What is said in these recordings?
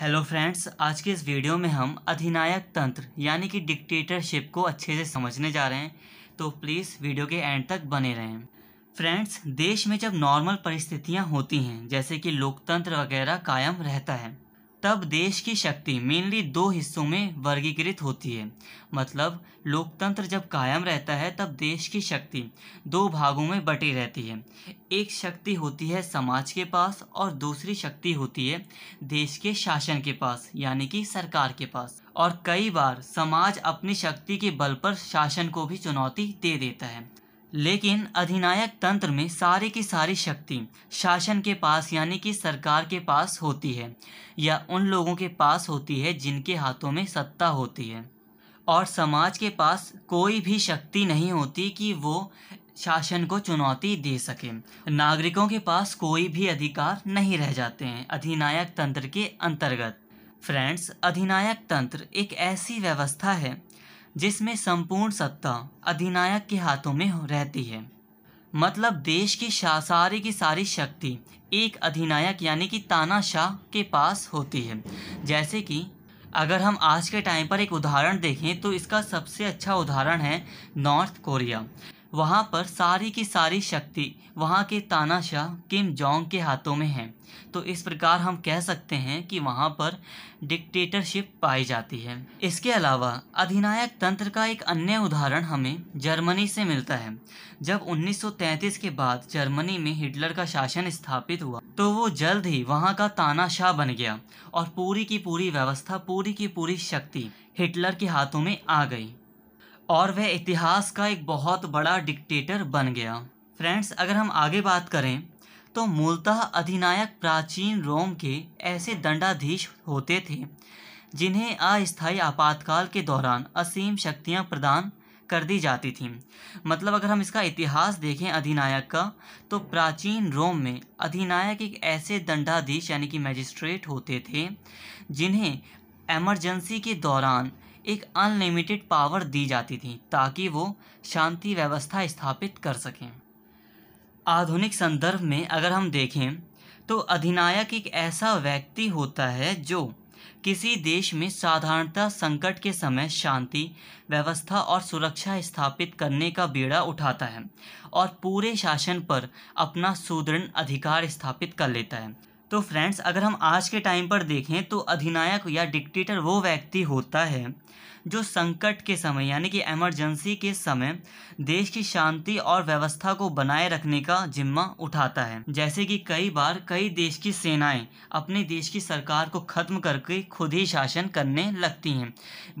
hello friends आज के इस वीडियो में हम अधिनायक तंत्र यानी कि डिक्टेटरशिप को अच्छे से समझने जा रहे हैं तो प्लीज़ वीडियो के एंड तक बने रहें फ्रेंड्स देश में जब नॉर्मल परिस्थितियां होती हैं जैसे कि लोकतंत्र वगैरह कायम रहता है तब देश की शक्ति मेनली दो हिस्सों में वर्गीकृत होती है मतलब लोकतंत्र जब कायम रहता है तब देश की शक्ति दो भागों में बटी रहती है एक शक्ति होती है समाज के पास और दूसरी शक्ति होती है देश के शासन के पास यानी कि सरकार के पास और कई बार समाज अपनी शक्ति के बल पर शासन को भी चुनौती दे देता है लेकिन अधिनायक तंत्र में सारे की सारी शक्ति शासन के पास यानी कि सरकार के पास होती है या उन लोगों के पास होती है जिनके हाथों में सत्ता होती है और समाज के पास कोई भी शक्ति नहीं होती कि वो शासन को चुनौती दे सके नागरिकों के पास कोई भी अधिकार नहीं रह जाते हैं अधिनायक तंत्र के अंतर्गत फ्रेंड्स अधिनायक तंत्र एक ऐसी व्यवस्था है जिसमें संपूर्ण सत्ता अधिनायक के हाथों में रहती है मतलब देश की सारी की सारी शक्ति एक अधिनायक यानी कि तानाशाह के पास होती है जैसे कि अगर हम आज के टाइम पर एक उदाहरण देखें तो इसका सबसे अच्छा उदाहरण है नॉर्थ कोरिया वहाँ पर सारी की सारी शक्ति वहाँ के तानाशाह किम जोंग के हाथों में है तो इस प्रकार हम कह सकते हैं कि वहाँ पर डिक्टेटरशिप पाई जाती है इसके अलावा अधिनायक तंत्र का एक अन्य उदाहरण हमें जर्मनी से मिलता है जब 1933 के बाद जर्मनी में हिटलर का शासन स्थापित हुआ तो वो जल्द ही वहाँ का तानाशाह बन गया और पूरी की पूरी व्यवस्था पूरी की पूरी शक्ति हिटलर के हाथों में आ गई और वह इतिहास का एक बहुत बड़ा डिक्टेटर बन गया फ्रेंड्स अगर हम आगे बात करें तो मूलतः अधिनायक प्राचीन रोम के ऐसे दंडाधीश होते थे जिन्हें अस्थायी आपातकाल के दौरान असीम शक्तियां प्रदान कर दी जाती थीं मतलब अगर हम इसका इतिहास देखें अधिनायक का तो प्राचीन रोम में अधिनायक एक ऐसे दंडाधीश यानी कि मैजिस्ट्रेट होते थे जिन्हें एमरजेंसी के दौरान एक अनलिमिटेड पावर दी जाती थी ताकि वो शांति व्यवस्था स्थापित कर सकें आधुनिक संदर्भ में अगर हम देखें तो अधिनायक एक ऐसा व्यक्ति होता है जो किसी देश में साधारणतः संकट के समय शांति व्यवस्था और सुरक्षा स्थापित करने का बेड़ा उठाता है और पूरे शासन पर अपना सुदृढ़ अधिकार स्थापित कर लेता है तो फ्रेंड्स अगर हम आज के टाइम पर देखें तो अधिनायक या डिक्टेटर वो व्यक्ति होता है जो संकट के समय यानी कि एमरजेंसी के समय देश की शांति और व्यवस्था को बनाए रखने का जिम्मा उठाता है जैसे कि कई बार कई देश की सेनाएं अपने देश की सरकार को ख़त्म करके खुद ही शासन करने लगती हैं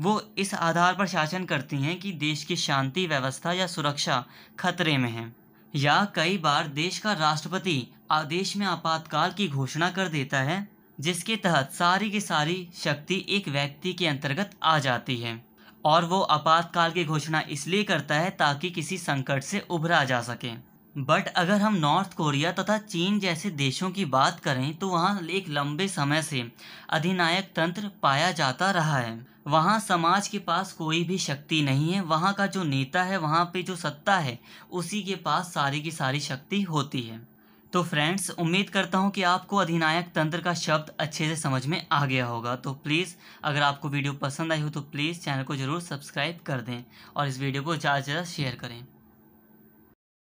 वो इस आधार पर शासन करती हैं कि देश की शांति व्यवस्था या सुरक्षा खतरे में है या कई बार देश का राष्ट्रपति आदेश में आपातकाल की घोषणा कर देता है जिसके तहत सारी की सारी शक्ति एक व्यक्ति के अंतर्गत आ जाती है और वो आपातकाल की घोषणा इसलिए करता है ताकि किसी संकट से उभरा जा सके बट अगर हम नॉर्थ कोरिया तथा चीन जैसे देशों की बात करें तो वहाँ एक लंबे समय से अधिनायक तंत्र पाया जाता रहा है वहाँ समाज के पास कोई भी शक्ति नहीं है वहाँ का जो नेता है वहाँ पे जो सत्ता है उसी के पास सारी की सारी शक्ति होती है तो फ्रेंड्स उम्मीद करता हूँ कि आपको अधिनायक तंत्र का शब्द अच्छे से समझ में आ गया होगा तो प्लीज़ अगर आपको वीडियो पसंद आई हो तो प्लीज़ चैनल को ज़रूर सब्सक्राइब कर दें और इस वीडियो को ज़्यादा से ज़्यादा शेयर करें